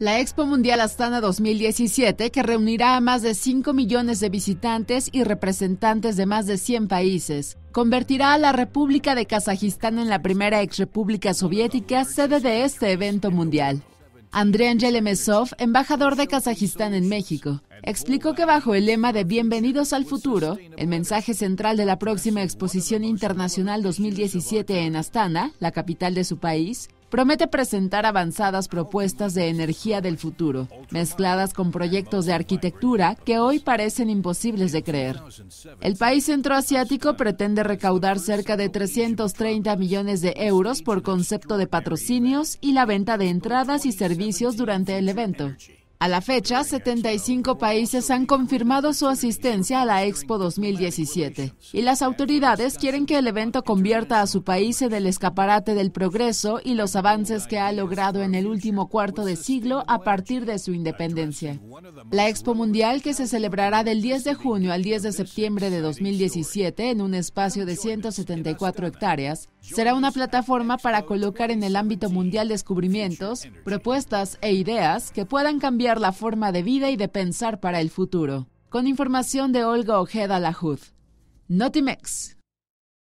La Expo Mundial Astana 2017, que reunirá a más de 5 millones de visitantes y representantes de más de 100 países, convertirá a la República de Kazajistán en la primera exrepública soviética sede de este evento mundial. Andrei Yelemesov, embajador de Kazajistán en México, explicó que bajo el lema de Bienvenidos al futuro, el mensaje central de la próxima Exposición Internacional 2017 en Astana, la capital de su país, promete presentar avanzadas propuestas de energía del futuro, mezcladas con proyectos de arquitectura que hoy parecen imposibles de creer. El país centroasiático pretende recaudar cerca de 330 millones de euros por concepto de patrocinios y la venta de entradas y servicios durante el evento. A la fecha, 75 países han confirmado su asistencia a la Expo 2017 y las autoridades quieren que el evento convierta a su país en el escaparate del progreso y los avances que ha logrado en el último cuarto de siglo a partir de su independencia. La Expo Mundial, que se celebrará del 10 de junio al 10 de septiembre de 2017 en un espacio de 174 hectáreas, será una plataforma para colocar en el ámbito mundial descubrimientos, propuestas e ideas que puedan cambiar la forma de vida y de pensar para el futuro. Con información de Olga Ojeda Lahud, Notimex.